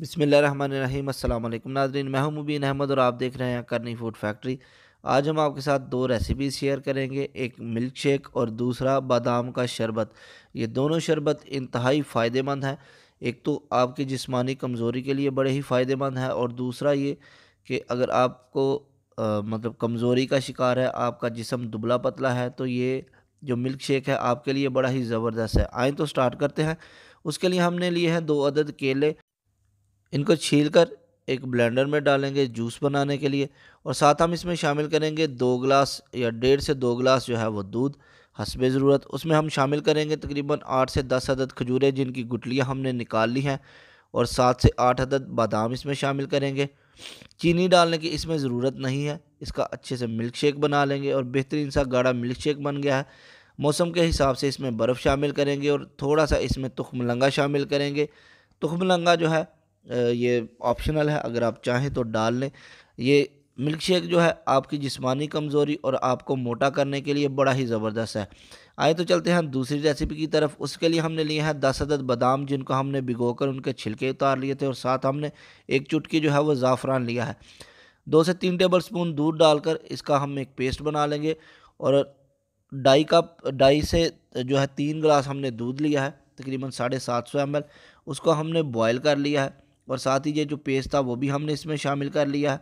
बिसमीम अल्लाम नाजरीन मैं हूं मुबीन अहमद और आप देख रहे हैं करनी फूड फैक्ट्री आज हम आपके साथ दो रेसिपी शेयर करेंगे एक मिल्क शेक और दूसरा बादाम का शरबत ये दोनों शरबत इंतहाई फ़ायदेमंद हैं एक तो आपकी जिस्मानी कमज़ोरी के लिए बड़े ही फ़ायदेमंद हैं और दूसरा ये कि अगर आपको आ, मतलब कमज़ोरी का शिकार है आपका जिसम दुबला पतला है तो ये जो मिल्क शेक है आपके लिए बड़ा ही ज़बरदस्त है आए तो स्टार्ट करते हैं उसके लिए हमने लिए हैं दो अदद केले इनको छील कर एक ब्लेंडर में डालेंगे जूस बनाने के लिए और साथ हम इसमें शामिल करेंगे दो गिलास या डेढ़ से दो गिलास जो है वो दूध हसब ज़रूरत उसमें हम शामिल करेंगे तकरीबन आठ से दस अदद खजूरें जिनकी गुटलियाँ हमने निकाल ली हैं और सात से आठ अदद बादाम इसमें शामिल करेंगे चीनी डालने की इसमें ज़रूरत नहीं है इसका अच्छे से मिल्क शेक बना लेंगे और बेहतरीन सा गाढ़ा मिल्क शेक बन गया है मौसम के हिसाब से इसमें बर्फ़ शामिल करेंगे और थोड़ा सा इसमें तुखमलंगा शामिल करेंगे तुखमलंगा जो है ये ऑप्शनल है अगर आप चाहें तो डाल लें ये मिल्क शेक जो है आपकी जिस्मानी कमज़ोरी और आपको मोटा करने के लिए बड़ा ही ज़बरदस्त है आए तो चलते हैं दूसरी रेसिपी की तरफ उसके लिए हमने लिए हैं दस अदद बादाम जिनको हमने भिगो कर उनके छिलके उतार लिए थे और साथ हमने एक चुटकी जो है वो ज़ाफ़रान लिया है दो से तीन टेबल स्पून दूध डालकर इसका हम एक पेस्ट बना लेंगे और ढाई कप ढाई से जो है तीन गिलास हमने दूध लिया है तकरीबन साढ़े सात सौ एम उसको हमने बॉयल कर लिया है और साथ ही ये जो पेस्ट था वो भी हमने इसमें शामिल कर लिया है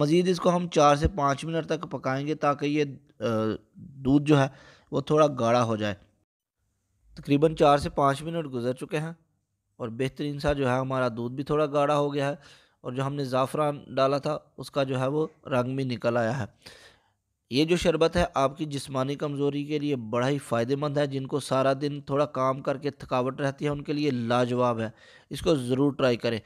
मज़ीद इसको हम चार से पाँच मिनट तक पकाएंगे ताकि ये दूध जो है वो थोड़ा गाढ़ा हो जाए तकरीबन चार से पाँच मिनट गुजर चुके हैं और बेहतरीन सा जो है हमारा दूध भी थोड़ा गाढ़ा हो गया है और जो हमने ज़ाफ़रान डाला था उसका जो है वो रंग भी निकल आया है ये जो शरबत है आपकी जिस्मानी कमज़ोरी के लिए बड़ा ही फ़ायदेमंद है जिनको सारा दिन थोड़ा काम करके थकावट रहती है उनके लिए लाजवाब है इसको ज़रूर ट्राई करें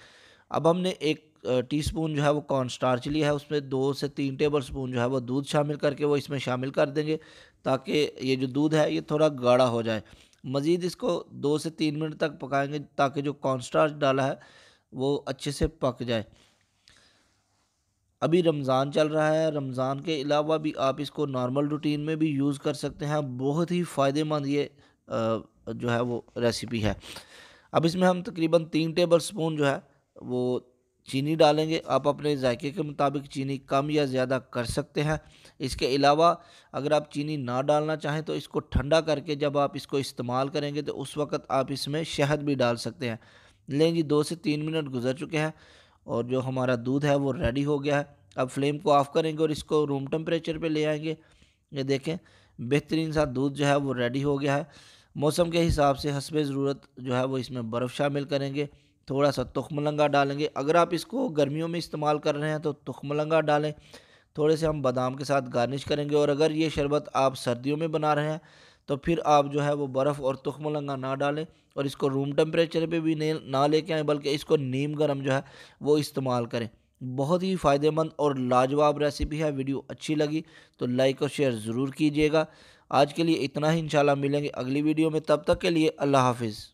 अब हमने एक टीस्पून जो है वो कॉर्न स्टार्च लिया है उसमें दो से तीन टेबल स्पून जो है वो दूध शामिल करके वो इसमें शामिल कर देंगे ताकि ये जो दूध है ये थोड़ा गाढ़ा हो जाए मज़ीद इसको दो से तीन मिनट तक पकाएंगे ताकि जो कॉर्न स्टार्च डाला है वो अच्छे से पक जाए अभी रमज़ान चल रहा है रमज़ान के अलावा भी आप इसको नॉर्मल रूटीन में भी यूज़ कर सकते हैं बहुत ही फ़ायदेमंद ये जो है वो रेसिपी है अब इसमें हम तकरीबन तीन टेबल स्पून जो है वो चीनी डालेंगे आप अपने जायके के मुताबिक चीनी कम या ज़्यादा कर सकते हैं इसके अलावा अगर आप चीनी ना डालना चाहें तो इसको ठंडा करके जब आप इसको इस्तेमाल करेंगे तो उस वक़्त आप इसमें शहद भी डाल सकते हैं लें जी दो से तीन मिनट गुजर चुके हैं और जो हमारा दूध है वो रेडी हो गया है अब फ्लेम को ऑफ़ करेंगे और इसको रूम टेम्परेचर पे ले आएंगे ये देखें बेहतरीन सा दूध जो है वो रेडी हो गया है मौसम के हिसाब से हसब ज़रूरत जो है वो इसमें बर्फ़ शामिल करेंगे थोड़ा सा तुखमलंगा डालेंगे अगर आप इसको गर्मियों में इस्तेमाल कर रहे हैं तो तुखमलंगा डालें थोड़े से हम बादाम के साथ गार्निश करेंगे और अगर ये शरबत आप सर्दियों में बना रहे हैं तो फिर आप जो है वो बर्फ़ और तुखमलंगा ना डालें और इसको रूम टेम्परेचर पे भी ना लेके आएँ बल्कि इसको नीम गर्म जो है वो इस्तेमाल करें बहुत ही फ़ायदेमंद और लाजवाब रेसिपी है वीडियो अच्छी लगी तो लाइक और शेयर ज़रूर कीजिएगा आज के लिए इतना ही इंशाल्लाह मिलेंगे अगली वीडियो में तब तक के लिए अल्लाह हाफिज़